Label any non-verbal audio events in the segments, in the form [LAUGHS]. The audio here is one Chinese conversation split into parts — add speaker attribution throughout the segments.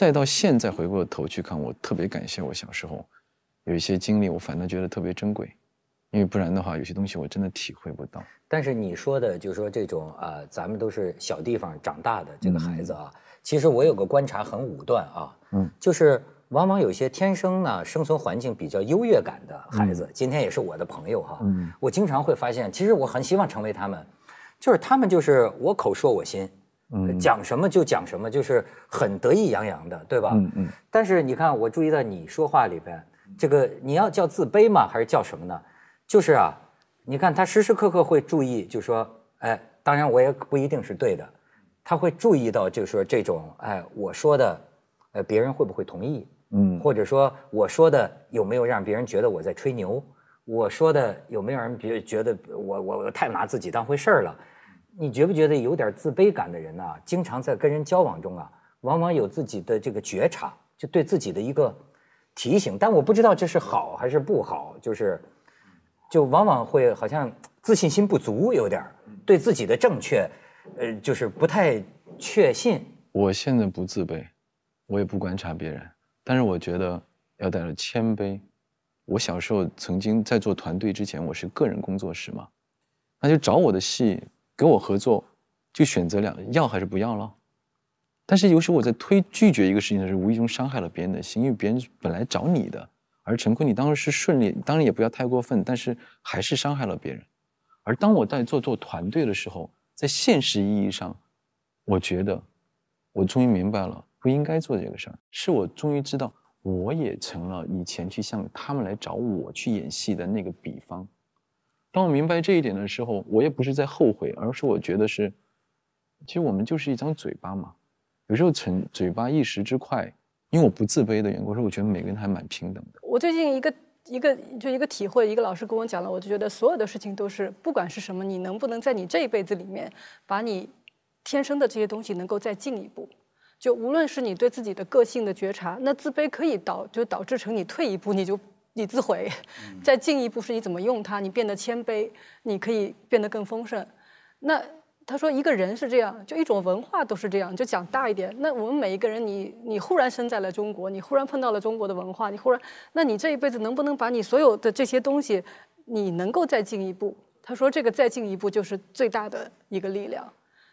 Speaker 1: 再到现在回过头去看，我特别感谢我小时候有一些经历，我反倒觉得特别珍贵，因为不然的话，有些东西我真的体会不到。
Speaker 2: 但是你说的，就是说这种啊，咱们都是小地方长大的这个孩子啊，其实我有个观察很武断啊，嗯，就是往往有些天生呢，生存环境比较优越感的孩子，今天也是我的朋友哈，嗯，我经常会发现，其实我很希望成为他们，就是他们就是我口说我心。讲什么就讲什么，就是很得意洋洋的，对吧？嗯嗯。但是你看，我注意到你说话里边，这个你要叫自卑吗？还是叫什么呢？就是啊，你看他时时刻刻会注意，就说，哎，当然我也不一定是对的，他会注意到就是说这种，哎，我说的，呃，别人会不会同意？嗯。或者说我说的有没有让别人觉得我在吹牛？我说的有没有人别觉得我我我太拿自己当回事儿了？你觉不觉得有点自卑感的人呢？经常在跟人交往中啊，往往有自己的这个觉察，就对自己的一个提醒。但我不知道这是好还是不好，就是就往往会好像自信心不足，有点对自己的正确，呃，就是不太确信。
Speaker 1: 我现在不自卑，我也不观察别人，但是我觉得要带着谦卑。我小时候曾经在做团队之前，我是个人工作室嘛，那就找我的戏。跟我合作，就选择两要还是不要了。但是有时候我在推拒绝一个事情的时候，无意中伤害了别人的心，因为别人本来找你的。而陈坤，你当时是顺利，当然也不要太过分，但是还是伤害了别人。而当我在做做团队的时候，在现实意义上，我觉得我终于明白了不应该做这个事儿。是我终于知道，我也成了以前去向他们来找我去演戏的那个比方。当我明白这一点的时候，我也不是在后悔，而是我觉得是，其实我们就是一张嘴巴嘛，有时候逞嘴巴一时之快，因为我不自卑的缘故，所我觉得每个人还蛮平等
Speaker 3: 的。我最近一个一个就一个体会，一个老师跟我讲了，我就觉得所有的事情都是不管是什么，你能不能在你这一辈子里面把你天生的这些东西能够再进一步，就无论是你对自己的个性的觉察，那自卑可以导就导致成你退一步你就。你自毁，[LAUGHS] 再进一步是你怎么用它，你变得谦卑，你可以变得更丰盛。那他说一个人是这样，就一种文化都是这样，就讲大一点。那我们每一个人，你你忽然生在了中国，你忽然碰到了中国的文化，你忽然，那你这一辈子能不能把你所有的这些东西，你能够再进一步？他说这个再进一步就是最大的一个力量。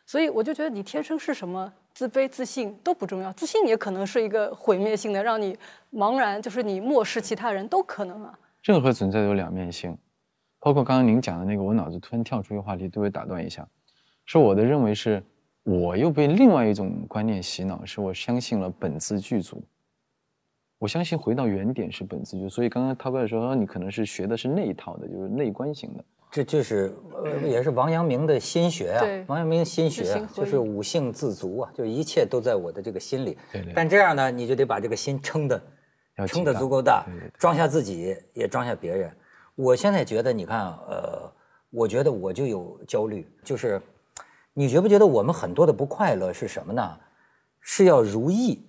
Speaker 3: 所以我就觉得你天生是什么？自卑、自信都不重要，自信也可能是一个毁灭性的，让你茫然，就是你漠视其他人都可能啊。
Speaker 1: 任何存在都有两面性，包括刚刚您讲的那个，我脑子突然跳出一个话题，对我打断一下，是我的认为是，我又被另外一种观念洗脑，是我相信了本自具足。我相信回到原点是本自具，所以刚刚涛哥说，你可能是学的是那一套的，就是内观型的。这就是，呃，也是王阳明的心学啊。
Speaker 2: 王阳明心学就是五性自足啊，就是一切都在我的这个心里。对对。但这样呢，你就得把这个心撑得，撑得足够大，装下自己也装下别人。我现在觉得，你看，呃，我觉得我就有焦虑，就是，你觉不觉得我们很多的不快乐是什么呢？是要如意，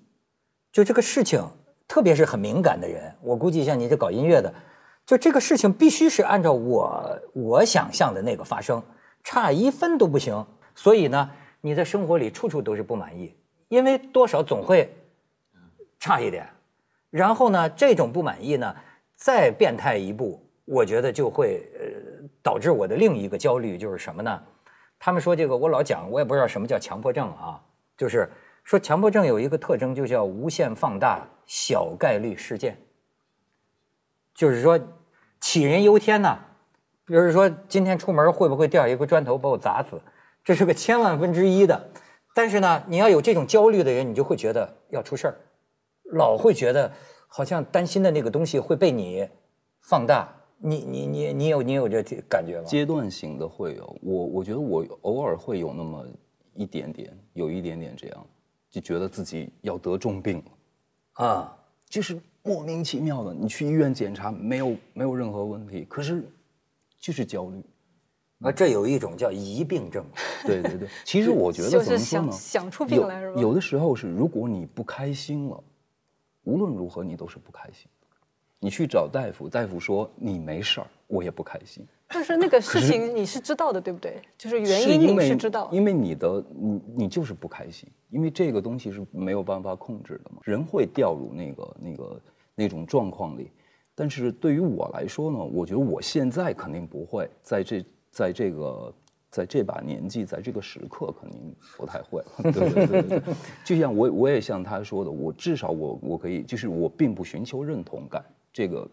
Speaker 2: 就这个事情。特别是很敏感的人，我估计像你这搞音乐的，就这个事情必须是按照我我想象的那个发生，差一分都不行。所以呢，你在生活里处处都是不满意，因为多少总会差一点。然后呢，这种不满意呢，再变态一步，我觉得就会呃导致我的另一个焦虑就是什么呢？他们说这个我老讲，我也不知道什么叫强迫症啊，就是。说强迫症有一个特征，就叫无限放大小概率事件，就是说杞人忧天呐，比如说今天出门会不会掉一个砖头把我砸死，这是个千万分之一的，但是呢，你要有这种焦虑的人，你就会觉得要出事儿，老会觉得好像担心的那个东西会被你放大。你你你
Speaker 4: 你有你有这感觉吗？阶段性的会有，我我觉得我偶尔会有那么一点点，有一点点这样。觉得自己要得重病，了，啊，就是莫名其妙的。你去医院检查，没有没有任何问题，可是就是焦虑。啊，这
Speaker 2: 有一种叫疑
Speaker 4: 病症。对对对，[LAUGHS] 其实我觉得怎就是想想出病来是吗？有的时候是，如果你不开心了，无论如何你都是不开心。你去找大夫，大夫说你没事儿，我也不开心。
Speaker 3: 就是那个事情，你是知道的，对不对？就是原因你是知道，
Speaker 4: 因为你的你你就是不开心，因为这个东西是没有办法控制的嘛。人会掉入那个那个那种状况里，但是对于我来说呢，我觉得我现在肯定不会，在这在这个在这把年纪，在这个时刻肯定不太会。[LAUGHS] 对对对，就像我我也像他说的，我至少我我可以，就是我并不寻求认同感这个。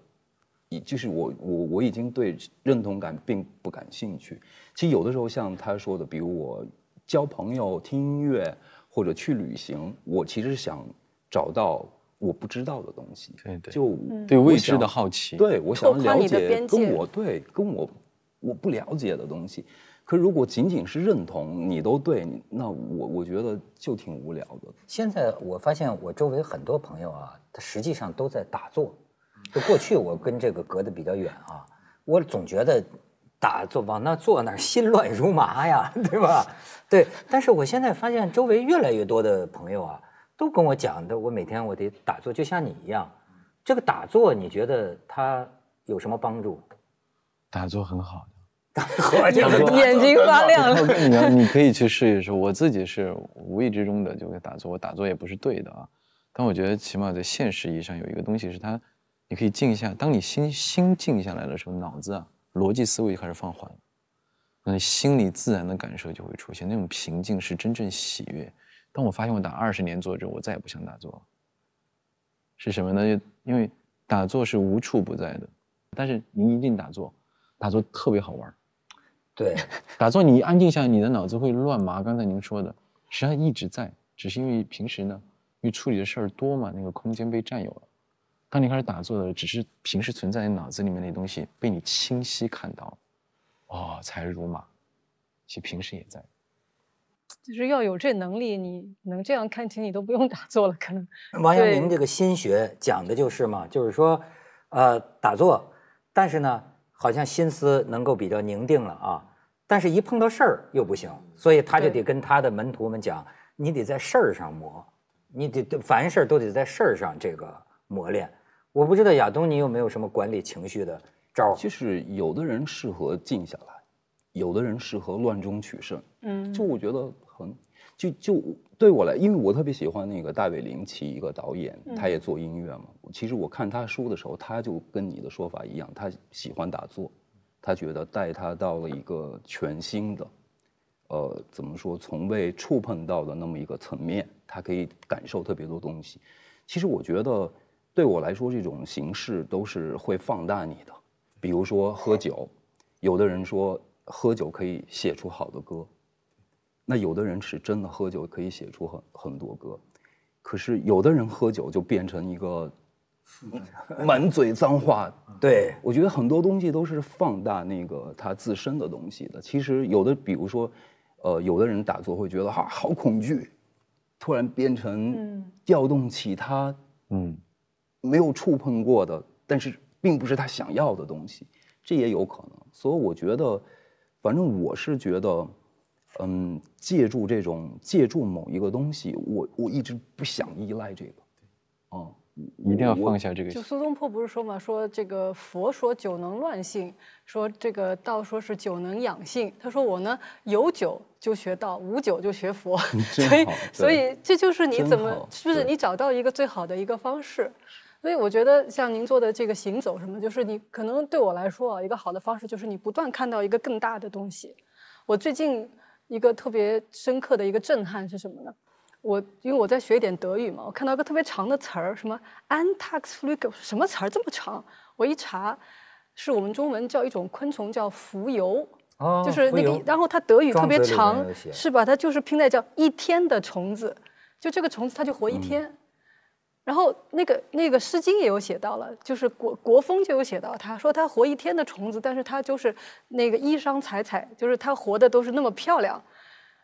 Speaker 4: 就是我我我已经对认同感并不感兴趣。其实有的时候像他说的，比如我交朋友、听音乐或者去旅行，我其实想找到我不知道的东西。对对，就对未知的好奇。对我想了解跟我对跟我我不了解的东西。可如果仅仅是认同你都对，那我我觉得就挺无聊的。
Speaker 2: 现在我发现我周围很多朋友啊，他实际上都在打坐。就过去我跟这个隔得比较远啊，我总觉得打坐往那坐那儿心乱如麻呀，[LAUGHS] 对吧？对，但是我现在发现周围越来越多的朋友啊，都跟我讲的，我每天我得打坐，就像你一样。这个打坐你觉得它有什么帮
Speaker 1: 助？打坐很好。打坐，眼睛发亮了。你讲，你可以去试一试。我自己是无意之中的就会打坐，我打坐也不是对的啊，但我觉得起码在现实意义上有一个东西是它。你可以静一下，当你心心静下来的时候，脑子啊，逻辑思维就开始放缓，那你心里自然的感受就会出现。那种平静是真正喜悦。当我发现我打二十年坐之后，我再也不想打坐，了。是什么呢？就因为打坐是无处不在的，但是您一定打坐，打坐特别好玩。对，[LAUGHS] 打坐你安静下来，你的脑子会乱麻。刚才您说的，实际上一直在，只是因为平时呢，因为处理的事儿多嘛，那个空间被占有了。当你开始打坐了，只是平时存在脑子里面那东西被你清晰看到，哦，才如马，其实平时也在。
Speaker 3: 就是要有这能力，你能这样看清，你都不用打坐了。可能王阳明这
Speaker 2: 个心学讲的就是嘛，就是说，呃，打坐，但是呢，好像心思能够比较宁定了啊，但是一碰到事儿又不行，所以他就得跟他的门徒们讲，你得在事儿上磨，你得凡事都得在事儿上这个。磨练，我不知道亚东你有没有什么管理情绪的招？其实有的人适合静下来，有的人适合乱中取胜。
Speaker 3: 嗯，就我
Speaker 4: 觉得很，就就对我来，因为我特别喜欢那个大卫林奇一个导演，他也做音乐嘛。其实我看他书的时候，他就跟你的说法一样，他喜欢打坐，他觉得带他到了一个全新的，呃，怎么说从未触碰到的那么一个层面，他可以感受特别多东西。其实我觉得。对我来说，这种形式都是会放大你的，比如说喝酒，有的人说喝酒可以写出好的歌，那有的人是真的喝酒可以写出很很多歌，可是有的人喝酒就变成一个满嘴脏话。对我觉得很多东西都是放大那个他自身的东西的。其实有的，比如说，呃，有的人打坐会觉得啊好恐惧，突然变成调动起他，嗯。没有触碰过的，但是并不是他想要的东西，这也有可能。所以我觉得，反正我是觉得，嗯，借助这种借助某一个东西，我我一直不想依赖这个。哦，一定要放下这个。就苏
Speaker 3: 东坡不是说嘛，说这个佛说酒能乱性，说这个道说是酒能养性。他说我呢有酒就学道，无酒就学佛。所以所以这就是你怎么，就是你找到一个最好的一个方式。所以我觉得像您做的这个行走什么，就是你可能对我来说啊，一个好的方式就是你不断看到一个更大的东西。我最近一个特别深刻的一个震撼是什么呢？我因为我在学一点德语嘛，我看到一个特别长的词儿，什么 Antaxfrug，什么词儿这么长？我一查，是我们中文叫一种昆虫叫蜉蝣，就是那个，然后它德语特别长，是把它就是拼在叫一天的虫子，就这个虫子它就活一天。然后那个那个《诗经》也有写到了，就是《国国风》就有写到，他说他活一天的虫子，但是他就是那个衣裳采采，就是他活的都是那么漂亮。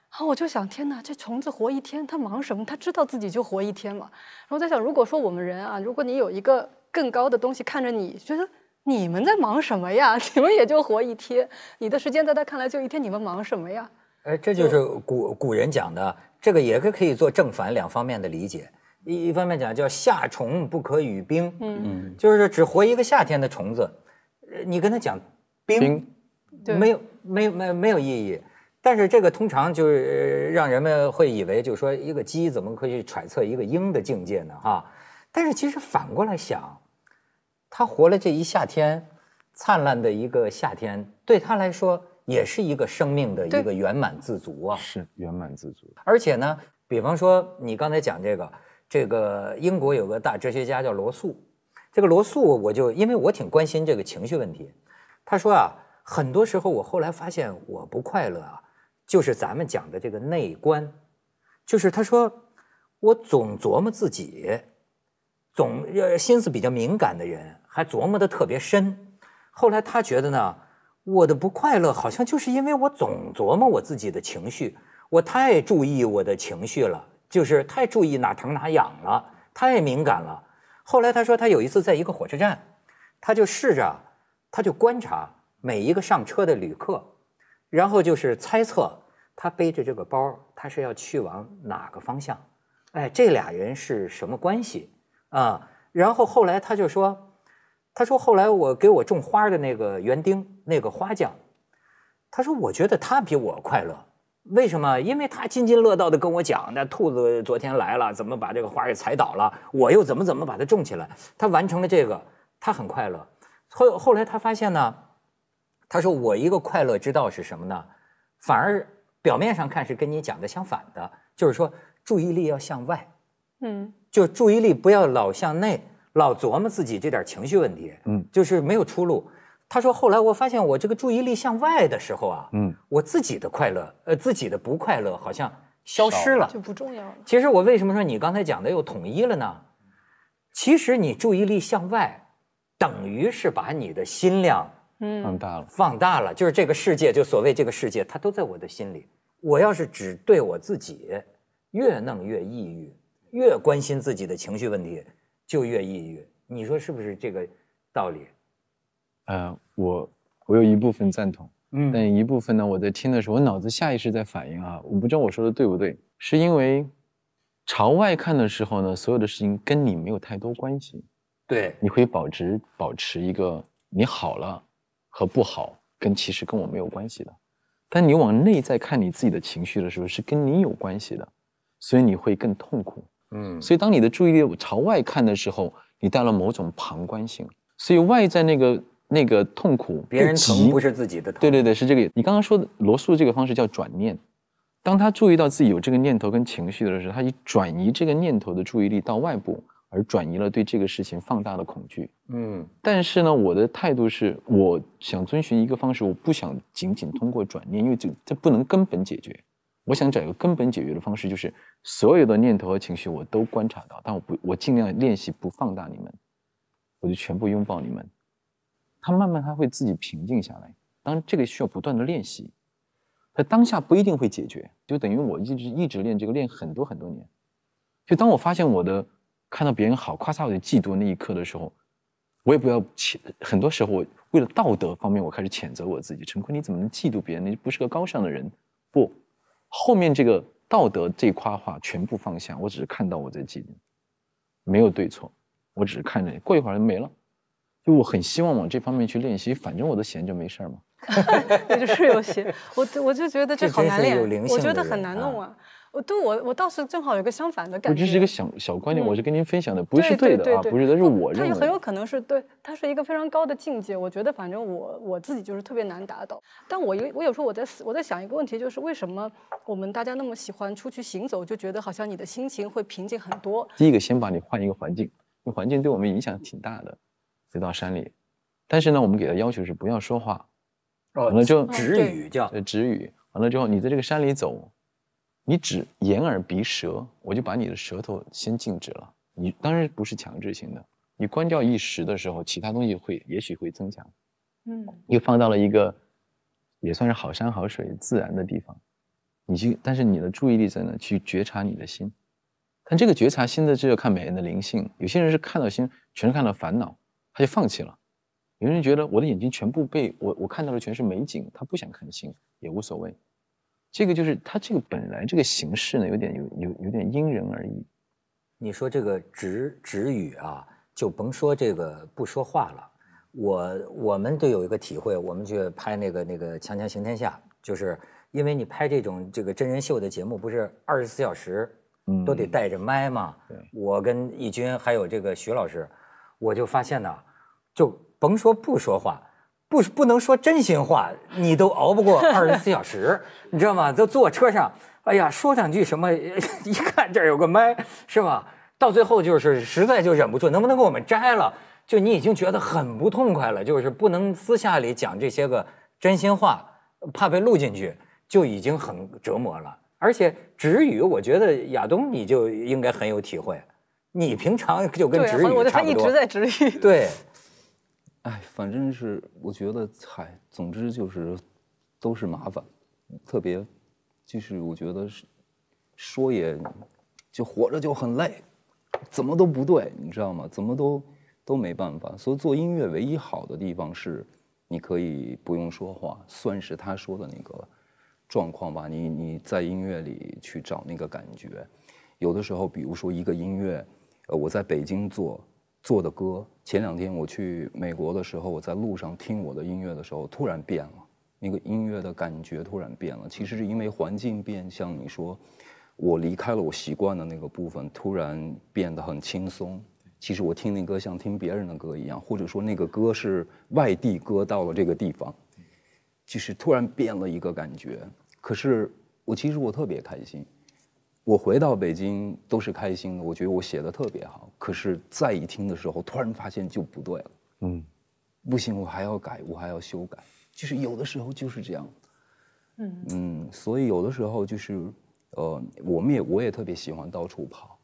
Speaker 3: 然后我就想，天哪，这虫子活一天，他忙什么？他知道自己就活一天嘛？我在想，如果说我们人啊，如果你有一个更高的东西看着你，觉得你们在忙什么呀？[LAUGHS] 你们也就活一天，你的时间在他看来就一天，你们忙什么呀？
Speaker 2: 哎，这就是古古人讲的，这个也是可以做正反两方面的理解。一一方面讲叫夏虫不可语冰，嗯，就是只活一个夏天的虫子，你跟他讲冰，没有没有没没有意义。但是这个通常就是让人们会以为，就是说一个鸡怎么可以揣测一个鹰的境界呢？哈，但是其实反过来想，它活了这一夏天，灿烂的一个夏天，对他来说也是一个生命的一个圆满自足啊。
Speaker 1: 是圆满自足。
Speaker 2: 而且呢，比方说你刚才讲这个。这个英国有个大哲学家叫罗素，这个罗素我就因为我挺关心这个情绪问题，他说啊，很多时候我后来发现我不快乐啊，就是咱们讲的这个内观，就是他说我总琢磨自己，总呃心思比较敏感的人还琢磨的特别深，后来他觉得呢，我的不快乐好像就是因为我总琢磨我自己的情绪，我太注意我的情绪了。就是太注意哪疼哪痒了，太敏感了。后来他说，他有一次在一个火车站，他就试着，他就观察每一个上车的旅客，然后就是猜测他背着这个包，他是要去往哪个方向？哎，这俩人是什么关系啊？然后后来他就说，他说后来我给我种花的那个园丁，那个花匠，他说我觉得他比我快乐。为什么？因为他津津乐道地跟我讲，那兔子昨天来了，怎么把这个花给踩倒了？我又怎么怎么把它种起来？他完成了这个，他很快乐。后后来他发现呢，他说我一个快乐之道是什么呢？反而表面上看是跟你讲的相反的，就是说注意力要向外，嗯，就注意力不要老向内，老琢磨自己这点情绪问题，嗯，就是没有出路。他说：“后来我发现，我这个注意力向外的时候啊，嗯，我自己的快乐，呃，自己的不快乐，好像消失了，就不重要了。其实我为什么说你刚才讲的又统一了呢？其实你注意力向外，等于是把你的心量嗯放大了，放大了。就是这个世界，就所谓这个世界，它都在我的心里。我要是只对我自己，越弄越抑郁，越关心自己的情绪问题，就越抑郁。你说是不是这个道理？”
Speaker 1: 呃，我我有一部分赞同，嗯，但一部分呢，我在听的时候，我脑子下意识在反应啊，我不知道我说的对不对，是因为朝外看的时候呢，所有的事情跟你没有太多关系，对，你会保持保持一个你好了和不好跟其实跟我没有关系的，但你往内在看你自己的情绪的时候，是跟你有关系的，所以你会更痛苦，嗯，所以当你的注意力朝外看的时候，你带了某种旁观性，所以外在那个。那个痛苦，别人疼不是自己的对对对，是这个。你刚刚说的罗素这个方式叫转念，当他注意到自己有这个念头跟情绪的时候，他以转移这个念头的注意力到外部，而转移了对这个事情放大的恐惧。嗯。但是呢，我的态度是，我想遵循一个方式，我不想仅仅通过转念，因为这这不能根本解决。我想找一个根本解决的方式，就是所有的念头和情绪我都观察到，但我不我尽量练习不放大你们，我就全部拥抱你们。他慢慢他会自己平静下来，当然这个需要不断的练习，他当下不一定会解决，就等于我一直一直练这个，练很多很多年，就当我发现我的看到别人好，夸嚓我就嫉妒那一刻的时候，我也不要谴，很多时候我为了道德方面，我开始谴责我自己，陈坤你怎么能嫉妒别人？你不是个高尚的人，不，后面这个道德这一夸话全部放下，我只是看到我在嫉妒，没有对错，我只是看着，过一会儿就没了。就我很希望往这方面去练习，反正我都闲着没事儿嘛，
Speaker 3: 也 [LAUGHS] 就是有闲，我我就觉得这好难练，我觉得很难弄啊。我对，我我倒是正好有个相反的感觉。这是一个
Speaker 1: 小小观点，我是跟您分享的，不是对的啊，不是，但是我认为它也很有
Speaker 3: 可能是对，它是一个非常高的境界。我觉得反正我我自己就是特别难达到。但我有我有时候我在思我在想一个问题，就是为什么我们大家那么喜欢出去行走，就觉得好像你的心情会平静很多。
Speaker 1: 第一个，先把你换一个环境，因为环境对我们影响挺大的。飞到山里，但是呢，我们给他要求是不要说话，完了就止语叫止语。完了之后，你在这个山里走，你只眼耳鼻舌，我就把你的舌头先静止了。你当然不是强制性的，你关掉一时的时候，其他东西会也许会增强。嗯，又放到了一个也算是好山好水自然的地方，你去，但是你的注意力在那去觉察你的心。但这个觉察心的，这要看每个人的灵性。有些人是看到心，全是看到烦恼。他就放弃了。有人觉得我的眼睛全部被我我看到的全是美景，他不想看清也无所谓。这个就是他这个本来这个形式呢，有点有有有点因人而异。
Speaker 2: 你说这个止止语啊，就甭说这个不说话了。我我们都有一个体会，我们去拍那个那个《锵锵行天下》，就是因为你拍这种这个真人秀的节目，不是二十四小时都得带着麦吗？我跟易军还有这个徐老师。我就发现呢，就甭说不说话，不不能说真心话，你都熬不过 [LAUGHS] 二十四小时，你知道吗？都坐车上，哎呀，说两句什么，[LAUGHS] 一看这儿有个麦，是吧？到最后就是实在就忍不住，能不能给我们摘了？就你已经觉得很不痛快了，就是不能私下里讲这些个真心话，怕被录进去，就已经很折磨了。而且止语，我觉得亚东你就应该很有体会。你平常
Speaker 4: 就跟直译差不多，他一直在直
Speaker 2: 译。对，哎，
Speaker 4: 反正是我觉得，嗨，总之就是都是麻烦，特别就是我觉得是说也就活着就很累，怎么都不对，你知道吗？怎么都都没办法。所以做音乐唯一好的地方是，你可以不用说话，算是他说的那个状况吧。你你在音乐里去找那个感觉，有的时候比如说一个音乐。我在北京做做的歌，前两天我去美国的时候，我在路上听我的音乐的时候，突然变了，那个音乐的感觉突然变了。其实是因为环境变，像你说，我离开了我习惯的那个部分，突然变得很轻松。其实我听那歌像听别人的歌一样，或者说那个歌是外地歌到了这个地方，就是突然变了一个感觉。可是我其实我特别开心。我回到北京都是开心的，我觉得我写的特别好。可是再一听的时候，突然发现就不对了。嗯，不行，我还要改，我还要修改。就是有的时候就是这样。嗯嗯，所以有的时候就是，呃，我们也我也特别喜欢到处跑，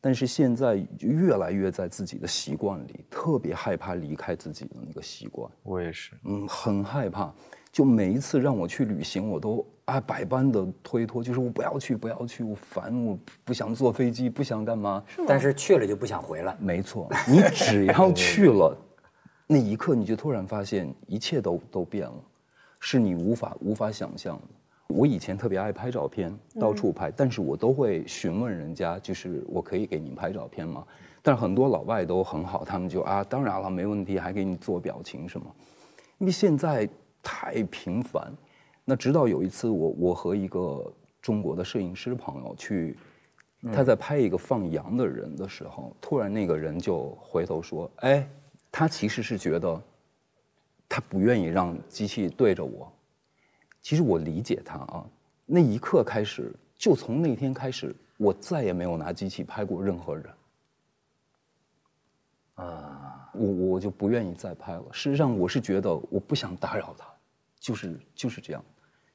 Speaker 4: 但是现在越来越在自己的习惯里，特别害怕离开自己的那个习惯。我也是，嗯，很害怕。就每一次让我去旅行，我都。啊，百般的推脱，就是我不要去，不要去，我烦，我不想坐飞机，不想干嘛。但是去了就不想回来。没错，[LAUGHS] 你只要去了，那一刻你就突然发现一切都都变了，是你无法无法想象的。我以前特别爱拍照片，到处拍，但是我都会询问人家，就是我可以给你拍照片吗？但是很多老外都很好，他们就啊，当然了，没问题，还给你做表情什么。因为现在太频繁。那直到有一次，我我和一个中国的摄影师朋友去，他在拍一个放羊的人的时候，突然那个人就回头说：“哎，他其实是觉得，他不愿意让机器对着我。其实我理解他啊。那一刻开始，就从那天开始，我再也没有拿机器拍过任何人。啊，我我就不愿意再拍了。事实上，我是觉得我不想打扰他，就是就是这样。”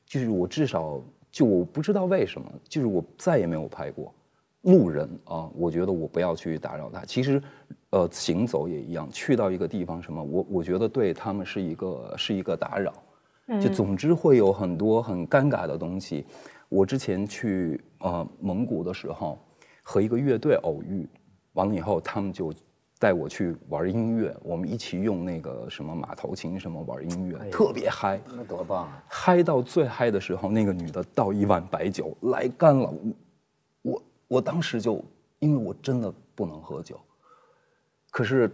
Speaker 4: 就是我至少就我不知道为什么，就是我再也没有拍过路人啊。我觉得我不要去打扰他。其实，呃，行走也一样，去到一个地方什么，我我觉得对他们是一个是一个打扰。就总之会有很多很尴尬的东西。我之前去呃蒙古的时候，和一个乐队偶遇，完了以后他们就。带我去玩音乐，我们一起用那个什么马头琴什么玩音乐，
Speaker 2: 特别嗨，那多棒啊！
Speaker 4: 嗨到最嗨的时候，那个女的倒一碗白酒来干了，我我当时就因为我真的不能喝酒，可是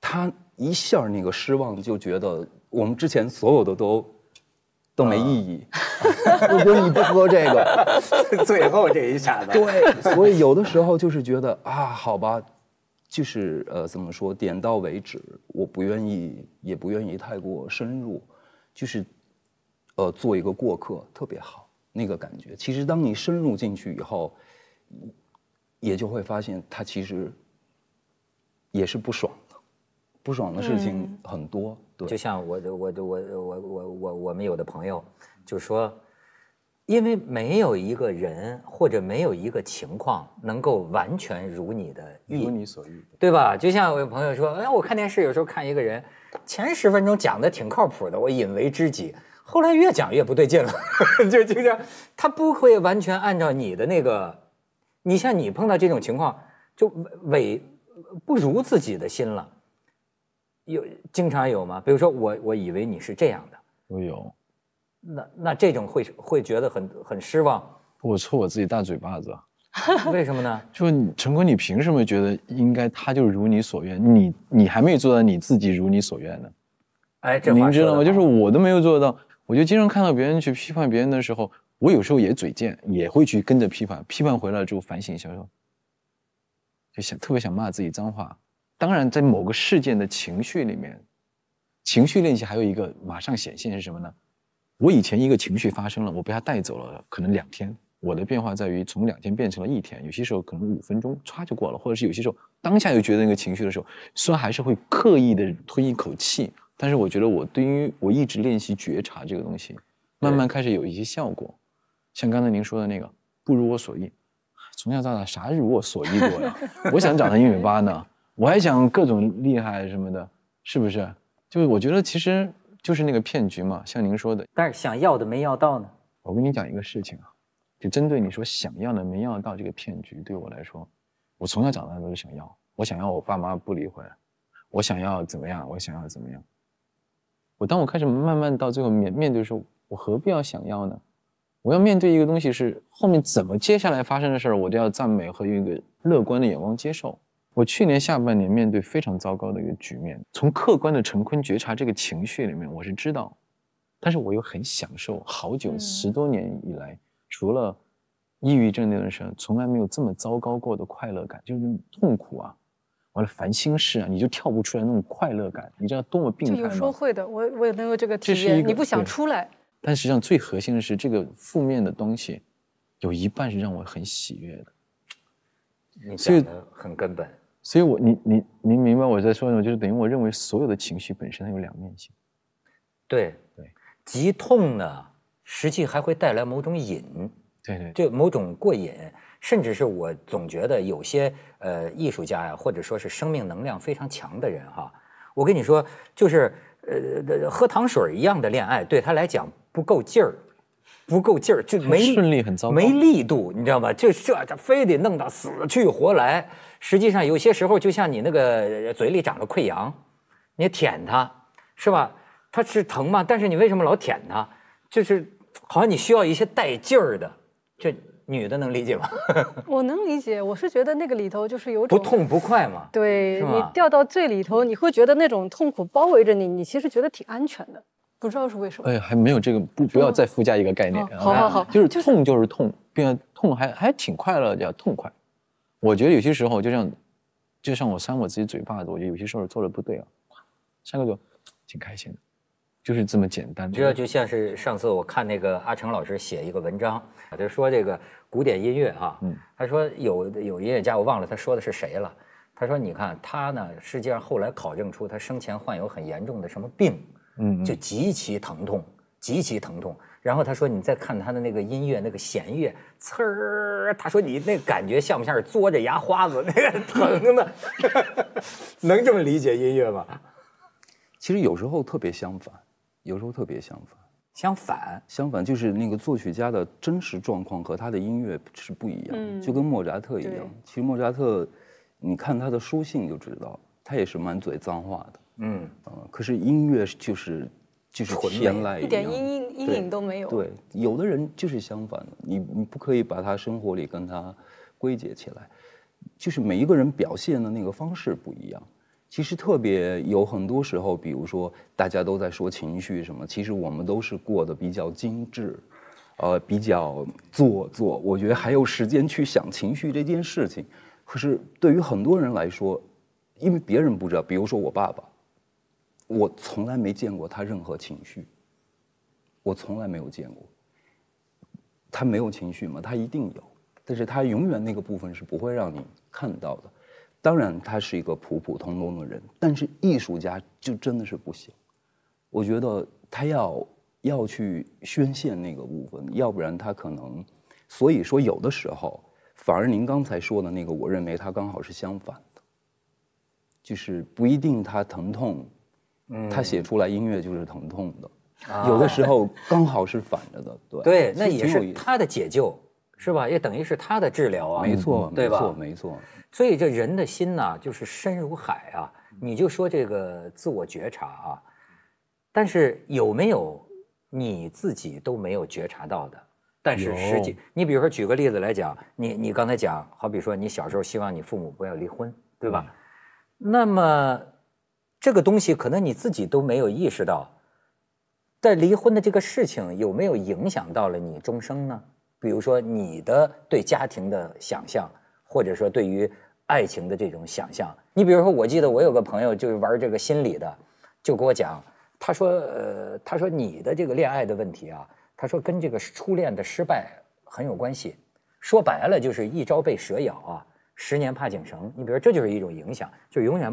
Speaker 4: 她一下那个失望，就觉得我们之前所有的都都没意义。
Speaker 2: 我 [LAUGHS] 说你不喝这个，[LAUGHS] 最后这一下子，对，所以
Speaker 4: 有的时候就是觉得啊，好吧。就是呃，怎么说？点到为止，我不愿意，也不愿意太过深入，就是，呃，做一个过客，特别好那个感觉。其实当你深入进去以后，也就会发现，它其实
Speaker 2: 也是不爽的，
Speaker 4: 不爽的事情很多。
Speaker 2: 对，就像我我我我我我我们有的朋友就说。因为没有一个人或者没有一个情况能够完全如你的意，如你所欲，对吧？就像我有朋友说，哎，我看电视有时候看一个人，前十分钟讲的挺靠谱的，我引为知己，后来越讲越不对劲了，[LAUGHS] 就经常他不会完全按照你的那个，你像你碰到这种情况，就违不如自己的心了，有经常有吗？比如说我我以为你是这样的，我有。那那这种会会觉得很很失望，我抽
Speaker 1: 我自己大嘴巴子，
Speaker 2: [LAUGHS] 为什么呢？[LAUGHS]
Speaker 1: 就是陈坤，你凭什么觉得应该他就如你所愿？你你还没有做到你自己如你所愿呢？哎，您知道吗？就是我都没有做到，我就经常看到别人去批判别人的时候，我有时候也嘴贱，也会去跟着批判，批判回来之后反省一下说，就想特别想骂自己脏话。当然，在某个事件的情绪里面，情绪练习还有一个马上显现是什么呢？我以前一个情绪发生了，我被它带走了，可能两天。我的变化在于从两天变成了一天，有些时候可能五分钟唰就过了，或者是有些时候当下又觉得那个情绪的时候，虽然还是会刻意的吞一口气，但是我觉得我对于我一直练习觉察这个东西，慢慢开始有一些效果。像刚才您说的那个“不如我所意”，从小到大啥“如我所意”过呀？[LAUGHS] 我想长到一米八呢，我还想各种厉害什么的，是不是？就是我觉得其实。就是那个骗局嘛，像您说的，但是想要的没要到呢。我跟你讲一个事情啊，就针对你说想要的没要到这个骗局，对我来说，我从小长大都是想要，我想要我爸妈不离婚，我想要怎么样，我想要怎么样。我当我开始慢慢到最后面面对的时候，我何必要想要呢？我要面对一个东西是后面怎么接下来发生的事儿，我都要赞美和用一个乐观的眼光接受。我去年下半年面对非常糟糕的一个局面，从客观的陈坤觉察这个情绪里面，我是知道，但是我又很享受好久十多年以来，除了抑郁症那段时间，从来没有这么糟糕过的快乐感，就是痛苦啊，完了烦心事啊，你就跳不出来那种快乐感，你知道多么病态吗？有时候
Speaker 3: 会的，我我也能有这个体验，你不想出来。
Speaker 1: 但实际上最核心的是这个负面的东西，有一半是让我很喜悦的，所以很根本。所以，我你你你明白我在说什么？就是等于我认为，所有的情绪本身它有两面性。对
Speaker 2: 对，极痛呢，实际还会带来某种瘾。对对，就某种过瘾。甚至是我总觉得有些呃艺术家呀，或者说是生命能量非常强的人哈，我跟你说，就是呃喝糖水一样的恋爱，对他来讲不够劲儿，不够劲儿就没顺利很糟没力度，你知道吗？就这他非得弄到死去活来。实际上，有些时候就像你那个嘴里长了溃疡，你舔它，是吧？它是疼嘛？但是你为什么老舔它？就是好像你需要一些带劲儿的。这女的能理解吗？[LAUGHS]
Speaker 3: [LAUGHS] 我能理解，我是觉得那个里头就是有种不
Speaker 2: 痛不快嘛。
Speaker 3: 对，你掉到最里头，你会觉得那种痛苦包围着你，你其实觉得挺安全的，不知道是为什么。哎，
Speaker 1: 还没有这个，不不要再附加一个概念。好好好，就是痛就是痛，变痛还还挺快乐叫痛快。我觉得有些时候，就像，就像我扇我自己嘴巴子，我觉得有些时候做的不对啊。上个就挺开心的，就是这么简单。这
Speaker 2: 就像是上次我看那个阿成老师写一个文章，就说这个古典音乐啊，他说有有音乐家，我忘了他说的是谁了。他说你看他呢，实际上后来考证出他生前患有很严重的什么病，嗯，就极其疼痛，极其疼痛。然后他说：“你再看他的那个音乐，那个弦乐，呲儿。”他说：“你那感觉像不像是嘬着牙花子 [LAUGHS] 那个疼的？[LAUGHS] 能这么理解音乐吗？”
Speaker 4: 其实有时候特别相反，有时候特别相反。
Speaker 2: 相反，
Speaker 4: 相反就是那个作曲家的真实状况和他的音乐是不一样，就跟莫扎特一样。其实莫扎特，你看他的书信就知道，他也是满嘴脏话的。嗯，啊，可是音乐就是。就是纯天籁一一点阴影阴影都没有。对，有的人就是相反的，你你不可以把他生活里跟他归结起来，就是每一个人表现的那个方式不一样。其实特别有很多时候，比如说大家都在说情绪什么，其实我们都是过得比较精致，呃，比较做作。我觉得还有时间去想情绪这件事情，可是对于很多人来说，因为别人不知道，比如说我爸爸。我从来没见过他任何情绪，我从来没有见过。他没有情绪吗？他一定有，但是他永远那个部分是不会让你看到的。当然，他是一个普普通通的人，但是艺术家就真的是不行。我觉得他要要去宣泄那个部分，要不然他可能。所以说，有的时候，反而您刚才说的那个，我认为他刚好是相反的，就是不一定他疼痛。他写出来音乐就是疼痛的，有的时候刚好是反着的，对对，那也是他
Speaker 2: 的解救，是吧？也等于是他的治疗啊，没错，对吧？没错，没错。所以这人的心呐，就是深如海啊。你就说这个自我觉察啊，但是有没有你自己都没有觉察到的？
Speaker 3: 但是实际，
Speaker 2: 你比如说举个例子来讲，你你刚才讲，好比说你小时候希望你父母不要离婚，对吧？那么。这个东西可能你自己都没有意识到，但离婚的这个事情有没有影响到了你终生呢？比如说你的对家庭的想象，或者说对于爱情的这种想象。你比如说，我记得我有个朋友就是玩这个心理的，就跟我讲，他说：“呃，他说你的这个恋爱的问题啊，他说跟这个初恋的失败很有关系。说白了就是一朝被蛇咬啊，十年怕井绳。你比如这就是一种影响，就永远。”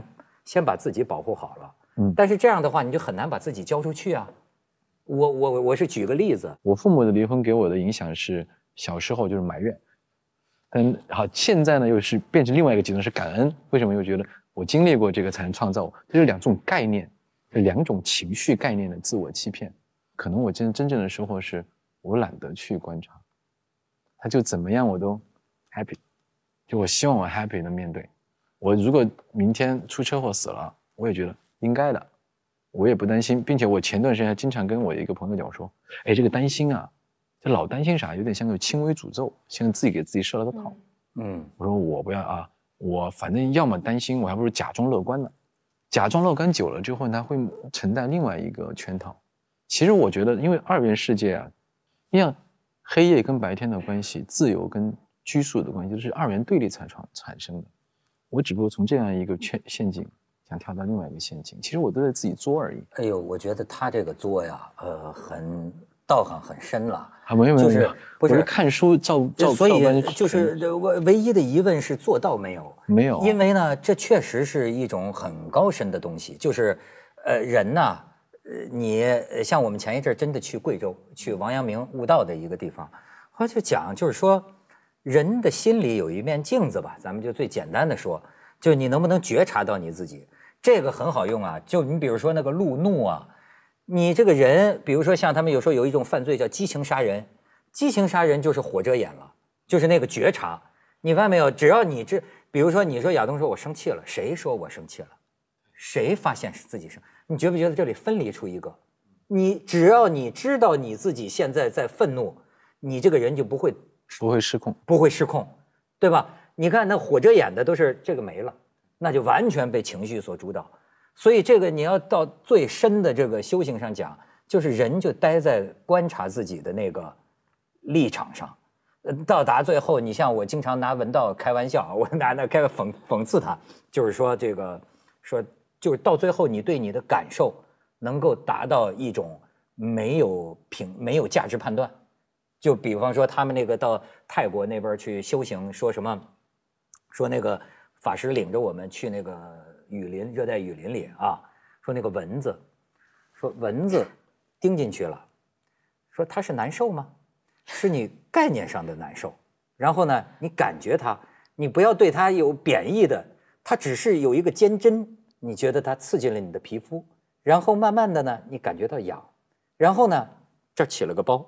Speaker 2: 先把自己保护好了，嗯，但是这样的话，你就很难把自己交出去啊。
Speaker 1: 我我我是举个例子，我父母的离婚给我的影响是小时候就是埋怨，嗯，好，现在呢又是变成另外一个极端是感恩。为什么又觉得我经历过这个才能创造？这是两种概念，两种情绪概念的自我欺骗。可能我真真正的生活是，我懒得去观察，他就怎么样我都 happy，就我希望我 happy 能面对。我如果明天出车祸死了，我也觉得应该的，我也不担心，并且我前段时间还经常跟我一个朋友讲，我说，哎，这个担心啊，这老担心啥，有点像个轻微诅咒，像自己给自己设了个套。嗯，我说我不要啊，我反正要么担心，我还不如假装乐观呢。假装乐观久了之后，他会承担另外一个圈套。其实我觉得，因为二元世界啊，像黑夜跟白天的关系，自由跟拘束的关系，都是二元对立才创产生的。我只不过从这样一个圈陷阱想跳到另外一个陷阱，其实我都在自己作而已。
Speaker 2: 哎呦，我觉得他这个作呀，呃，很道行很深了。没有没有，不是看
Speaker 1: 书照照，所以就是
Speaker 2: 我唯一的疑问是做到没有没有。因为呢，这确实是一种很高深的东西，就是呃，人呢，你像我们前一阵真的去贵州，去王阳明悟道的一个地方，他就讲，就是说。人的心里有一面镜子吧，咱们就最简单的说，就你能不能觉察到你自己，这个很好用啊。就你比如说那个路怒啊，你这个人，比如说像他们有时候有一种犯罪叫激情杀人，激情杀人就是火遮眼了，就是那个觉察。你发现没有？只要你这，比如说你说亚东说我生气了，谁说我生气了？谁发现是自己生？你觉不觉得这里分离出一个？你只要你知道你自己现在在愤怒，你这个人就不会。不会失控，不会失控，对吧？你看那火遮眼的都是这个没了，那就完全被情绪所主导。所以这个你要到最深的这个修行上讲，就是人就待在观察自己的那个立场上，到达最后。你像我经常拿文道开玩笑，我拿那开讽讽刺他，就是说这个，说就是到最后你对你的感受能够达到一种没有评、没有价值判断。就比方说，他们那个到泰国那边去修行，说什么？说那个法师领着我们去那个雨林，热带雨林里啊，说那个蚊子，说蚊子叮进去了，说它是难受吗？是你概念上的难受。然后呢，你感觉它，你不要对它有贬义的，它只是有一个尖针，你觉得它刺进了你的皮肤，然后慢慢的呢，你感觉到痒，然后呢？这起了个包，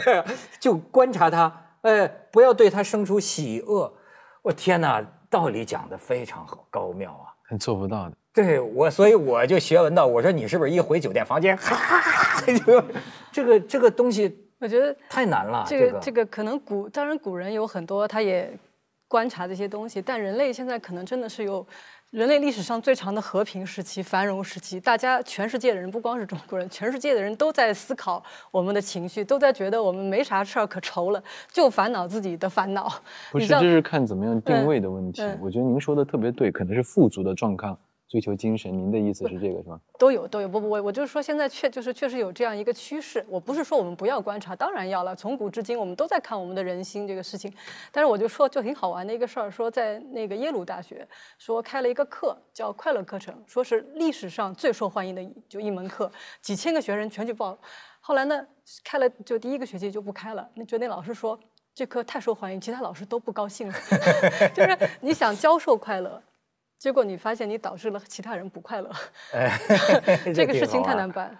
Speaker 2: [LAUGHS] 就观察他，哎，不要对他生出喜恶。我天哪，道理讲得非常好，高妙啊！
Speaker 1: 很做不到的。
Speaker 2: 对我，所以我就学文道。我说你是不是一回酒店房间，哈，
Speaker 3: [LAUGHS] 这个这个东西，我觉得太难了。这个这个可能古，当然古人有很多，他也。观察这些东西，但人类现在可能真的是有人类历史上最长的和平时期、繁荣时期。大家，全世界的人不光是中国人，全世界的人都在思考我们的情绪，都在觉得我们没啥事儿可愁了，就烦恼自己的烦恼。不是，这是
Speaker 1: 看怎么样定位的问题。我觉得您说的特别对，可能是富足的状况。追求精神，您的意思是这个是吧？
Speaker 3: 都有都有，不不，我我就是说，现在确就是确实有这样一个趋势。我不是说我们不要观察，当然要了。从古至今，我们都在看我们的人心这个事情。但是我就说，就挺好玩的一个事儿，说在那个耶鲁大学说开了一个课叫快乐课程，说是历史上最受欢迎的就一门课，几千个学生全去报。后来呢，开了就第一个学期就不开了。那就那老师说这课太受欢迎，其他老师都不高兴了。[LAUGHS] 就是你想教授快乐。结果你发现你导致了其他人不快乐，[LAUGHS] 这个事情太难办。